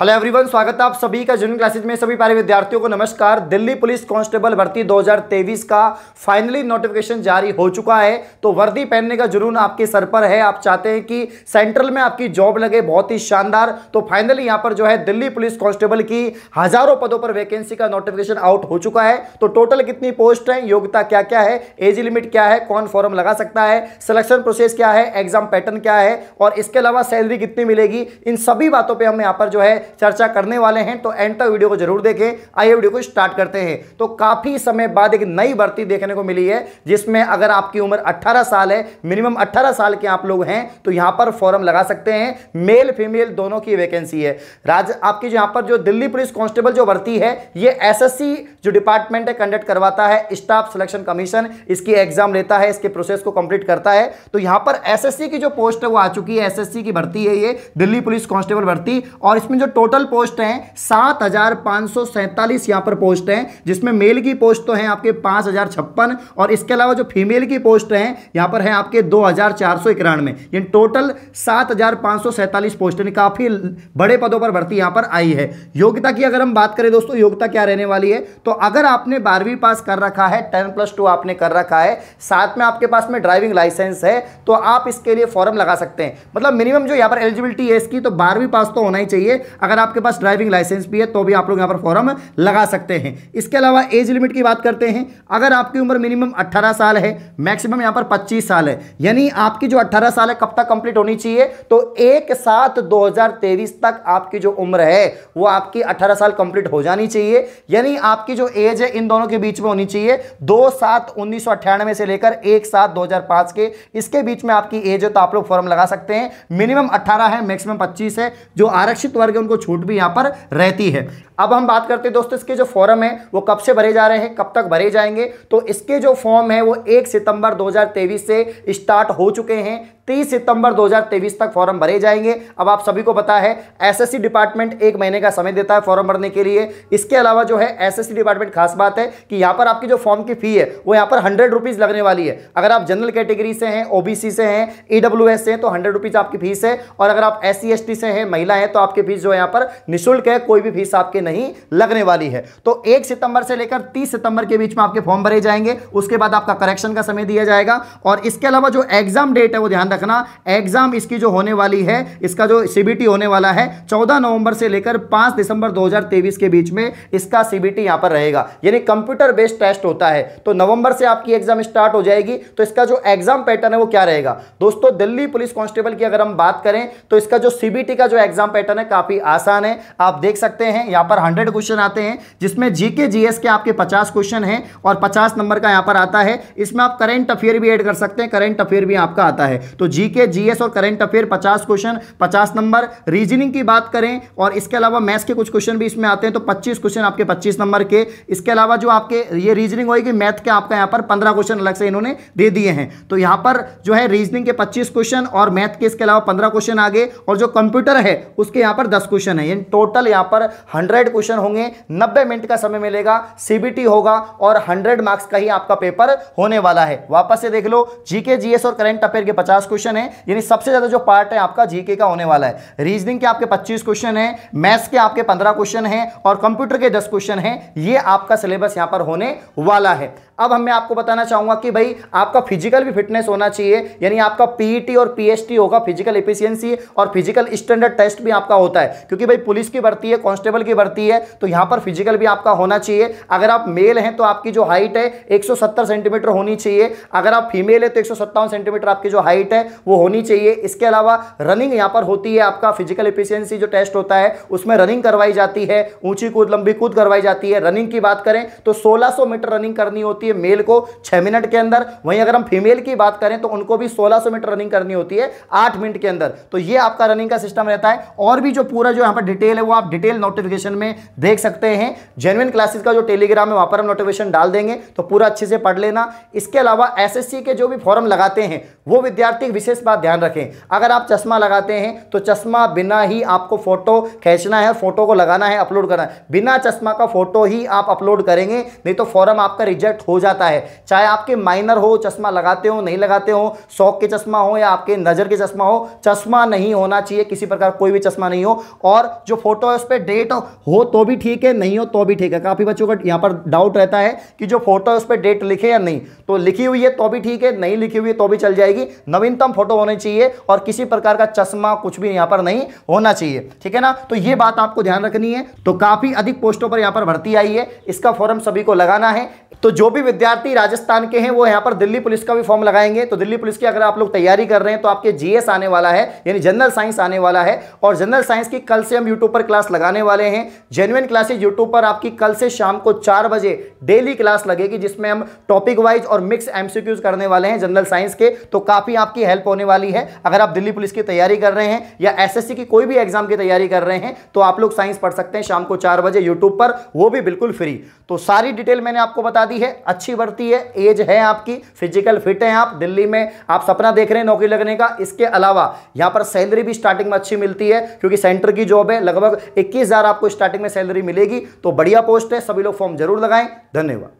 hello everyone स्वागत है आप सभी का जूनियर क्लासेज में सभी प्यारे विद्यार्थियों को नमस्कार दिल्ली पुलिस कांस्टेबल भर्ती 2023 का फाइनली नोटिफिकेशन जारी हो चुका है तो वर्दी पहनने का जुनून आपके सर पर है आप चाहते हैं कि सेंट्रल में आपकी जॉब लगे बहुत ही शानदार तो फाइनली यहां पर जो है दिल्ली पुलिस कांस्टेबल की हजारों पदों पर वैकेंसी का नोटिफिकेशन आउट हो चुका है तो टोटल कितनी पोस्ट है योग्यता क्या क्या है एज लिमिट क्या है कौन फॉर्म लगा सकता है सिलेक्शन प्रोसेस क्या है एग्जाम पैटर्न क्या है और इसके अलावा सैलरी कितनी मिलेगी इन सभी बातों पर हम यहाँ पर जो है चर्चा करने वाले हैं तो एंड तक वीडियो को जरूर देखें आइए वीडियो को स्टार्ट करते हैं तो काफ़ी समय बाद एक नई भर्ती देखने को मिली है जिसमें अगर आपकी उम्र अट्ठारह साल है मिनिमम अट्ठारह साल के आप लोग हैं तो यहां पर फॉर्म लगा सकते हैं मेल फीमेल दोनों की वैकेंसी है राज आपकी यहां पर जो दिल्ली पुलिस कांस्टेबल जो भर्ती है ये एस जो डिपार्टमेंट है कंडक्ट करवाता है स्टाफ सिलेक्शन कमीशन इसकी एग्जाम लेता है इसके प्रोसेस को कंप्लीट करता है तो यहां पर एस की जो पोस्ट है वो आ चुकी है एस की भर्ती है ये दिल्ली पुलिस कांस्टेबल भर्ती और इसमें जो टोटल पोस्ट हैं सात हजार पाँच सौ सैंतालीस यहाँ पर पोस्ट हैं जिसमें मेल की पोस्ट तो हैं आपके पांच हजार छप्पन और इसके अलावा जो फीमेल की पोस्ट हैं यहां पर हैं आपके दो हजार चार सौ इक्यानवे यानी टोटल सात हजार पाँच सौ सैंतालीस पोस्ट यानी काफ़ी बड़े पदों पर भर्ती यहां पर आई है योग्यता की अगर हम बात करें दोस्तों योग्यता क्या रहने वाली है तो अगर आपने बारहवीं पास कर रखा है टेन प्लस टू आपने कर रखा है साथ में आपके पास में ड्राइविंग लाइसेंस है तो आप इसके लिए फॉर्म लगा सकते हैं मतलब मिनिमम जो यहां पर एलिजिबिलिटी है इसकी तो बारहवीं पास तो होना ही चाहिए अगर आपके पास ड्राइविंग लाइसेंस भी है तो भी आप लोग यहाँ पर फॉर्म लगा सकते हैं इसके अलावा एज लिमिट की बात करते हैं अगर आपकी उम्र मिनिमम अट्ठारह साल है मैक्सिमम यहाँ पर पच्चीस साल है यानी आपकी जो अट्ठारह साल है कब तक कंप्लीट होनी चाहिए तो एक सात दो तक आपकी जो उम्र है वो आपकी अट्ठारह साल कंप्लीट हो जानी चाहिए यानी आपकी जो एज है इन दोनों के बीच में होनी चाहिए दो सात उन्नीस से लेकर एक सात दो के इसके बीच में आपकी एज है तो आप लोग फॉर्म लगा सकते हैं मिनिमम अट्ठारह है मैक्सिमम पच्चीस है जो आरक्षित वर्ग है उनको छूट भी यहाँ पर रहती है अब हम बात करते हैं दोस्तों इसके जो फॉर्म है वो कब से भरे जा रहे हैं कब तक भरे जाएंगे तो इसके जो फॉर्म है वो एक सितंबर 2023 से स्टार्ट हो चुके हैं तीस सितंबर 2023 तक फॉर्म भरे जाएंगे अब आप सभी को पता है एसएससी डिपार्टमेंट एक महीने का समय देता है फॉर्म भरने के लिए इसके अलावा जो है एसएससी डिपार्टमेंट खास बात है कि यहाँ पर आपकी जो फॉर्म की फी है वो यहाँ पर हंड्रेड रुपीज़ लगने वाली है अगर आप जनरल कैटेगरी से हैं ओबीसी से हैं ई e से हैं तो हंड्रेड रुपीज़ आपकी फीस है और अगर आप एस सी से हैं महिला हैं तो आपकी फीस जो है यहाँ पर निःशुल्क है कोई भी फीस आपके नहीं लगने वाली है तो एक सितंबर से लेकर तीस सितंबर के बीच में आपके फॉर्म भरे जाएंगे उसके बाद आपका करेक्शन का समय दिया जाएगा और इसके अलावा जो एग्जाम डेट है वो ध्यान रखना एग्जाम इसकी जो होने वाली है इसका जो सीबीटी होने वाला है चौदह नवंबर से लेकर पांच दिसंबर 2023 के बीच में इसका सीबीटी यहां पर रहेगा यानी कंप्यूटर बेस्ड टेस्ट होता है तो नवंबर से आपकी एग्जाम स्टार्ट हो जाएगी तो इसका जो एग्जाम पैटर्न है वो क्या रहेगा दोस्तों दिल्ली पुलिस कांस्टेबल की अगर हम बात करें तो इसका जो सीबीटी का जो एग्जाम पैटर्न है काफी आसान है आप देख सकते हैं यहां पर हंड्रेड क्वेश्चन आते हैं जिसमें जीके जीएस के आपके पचास क्वेश्चन है और पचास नंबर का यहां पर आता है इसमें आप करेंट अफेयर भी एड कर सकते हैं करेंट अफेयर भी आपका आता है तो जीके जीएस और करंट अफेयर पचास क्वेश्चन पचास नंबर रीजनिंग की बात करें और इसके अलावा मैथ्स के कुछ क्वेश्चन भी इसमें आते हैं तो पच्चीस क्वेश्चन आपके पच्चीस नंबर के इसके अलावा जो आपके ये रीजनिंग होगी मैथ के आपका यहाँ पर पंद्रह क्वेश्चन अलग से इन्होंने दे दिए हैं तो यहाँ पर जो है रीजनिंग के पच्चीस क्वेश्चन और मैथ के इसके अलावा पंद्रह क्वेश्चन आगे और जो कंप्यूटर है उसके यहाँ पर दस क्वेश्चन है टोटल यहाँ पर हंड्रेड क्वेश्चन होंगे नब्बे मिनट का समय मिलेगा सीबीटी होगा और हंड्रेड मार्क्स का ही आपका पेपर होने वाला है वापस से देख लो जीके जीएस और करेंट अफेयर के पचास क्वेश्चन क्वेश्चन है यानी सबसे ज्यादा जो पार्ट है आपका जीके का होने वाला है रीजनिंग के आपके पच्चीस क्वेश्चन है मैथ्स के आपके पंद्रह क्वेश्चन है और कंप्यूटर के दस क्वेश्चन है ये आपका सिलेबस यहां पर होने वाला है अब हम मैं आपको बताना चाहूंगा कि भाई आपका फिजिकल भी फिटनेस होना चाहिए यानी आपका पीईटी e और पीएचटी होगा फिजिकल एफिशिएंसी और फिजिकल स्टैंडर्ड टेस्ट भी आपका होता है क्योंकि भाई पुलिस की भर्ती है कांस्टेबल की भर्ती है तो यहां पर फिजिकल भी आपका होना चाहिए अगर आप मेल हैं तो आपकी जो हाइट है एक सेंटीमीटर होनी चाहिए अगर आप फीमेल है तो एक सेंटीमीटर आपकी जो हाइट है वो होनी चाहिए इसके अलावा रनिंग यहां पर होती है आपका फिजिकल एफिशियंसी जो टेस्ट होता है उसमें रनिंग करवाई जाती है ऊंची कूद लंबी कूद करवाई जाती है रनिंग की बात करें तो सोलह मीटर रनिंग करनी होती है होती है मेल को छह मिनट के अंदर वहीं अगर हम फीमेल की बात करें तो उनको भी 1600 मीटर रनिंग करनी होती है आठ मिनट के अंदर तो ये आपका रनिंग का सिस्टम रहता है और भी जो पूरा जो यहाँ पर डिटेल है वो आप डिटेल नोटिफिकेशन में देख सकते हैं जेनविन क्लासेस का जो टेलीग्राम है वहाँ पर हम नोटिफिकेशन डाल देंगे तो पूरा अच्छे से पढ़ लेना इसके अलावा एस के जो भी फॉर्म लगाते हैं वो विद्यार्थी विशेष बात ध्यान रखें अगर आप चश्मा लगाते हैं तो चश्मा बिना ही आपको फोटो खींचना है फोटो को लगाना है अपलोड करना है बिना चश्मा का फोटो ही आप अपलोड करेंगे नहीं तो फॉर्म आपका रिजेक्ट हो जाता है चाहे आपके माइनर हो चश्मा लगाते हो नहीं लगाते हो शौक के चश्मा हो या आपके नज़र के चश्मा हो चश्मा नहीं होना चाहिए किसी प्रकार कोई भी चश्मा नहीं हो और जो फोटो है उस पर डेट हो तो भी ठीक है नहीं हो तो भी ठीक है काफ़ी बच्चों का यहाँ पर डाउट रहता है कि जो फोटो है उस पर डेट लिखे या नहीं तो लिखी हुई है तो भी ठीक है नहीं लिखी हुई है तो भी चल जाएगी नवीनतम फोटो होनी चाहिए और किसी प्रकार का चश्मा कुछ भी यहाँ पर नहीं होना चाहिए ठीक है ना तो ये बात आपको ध्यान रखनी है तो काफ़ी अधिक पोस्टों पर यहाँ पर भर्ती आई है इसका फॉर्म सभी को लगाना है तो जो भी विद्यार्थी राजस्थान के हैं वो यहाँ पर दिल्ली पुलिस का भी फॉर्म लगाएंगे तो दिल्ली पुलिस की अगर आप लोग तैयारी कर रहे हैं तो आपके जीएस आने वाला है यानी जनरल साइंस आने वाला है और जनरल साइंस की कल से हम यूट्यूब पर क्लास लगाने वाले हैं जेन्युन क्लासेज यूट्यूब पर आपकी कल से शाम को चार बजे डेली क्लास लगेगी जिसमें हम टॉपिक वाइज और मिक्स एमसीक्यूज करने वाले हैं जनरल साइंस के तो काफ़ी आपकी हेल्प होने वाली है अगर आप दिल्ली पुलिस की तैयारी कर रहे हैं या एस की कोई भी एग्जाम की तैयारी कर रहे हैं तो आप लोग साइंस पढ़ सकते हैं शाम को चार बजे यूट्यूब पर वो भी बिल्कुल फ्री तो सारी डिटेल मैंने आपको बता दी है अच्छी बढ़ती है एज है आपकी फिजिकल फिट है आप दिल्ली में आप सपना देख रहे हैं नौकरी लगने का इसके अलावा यहाँ पर सैलरी भी स्टार्टिंग में अच्छी मिलती है क्योंकि सेंटर की जॉब है लगभग इक्कीस आपको स्टार्टिंग में सैलरी मिलेगी तो बढ़िया पोस्ट है सभी लोग फॉर्म जरूर लगाएं धन्यवाद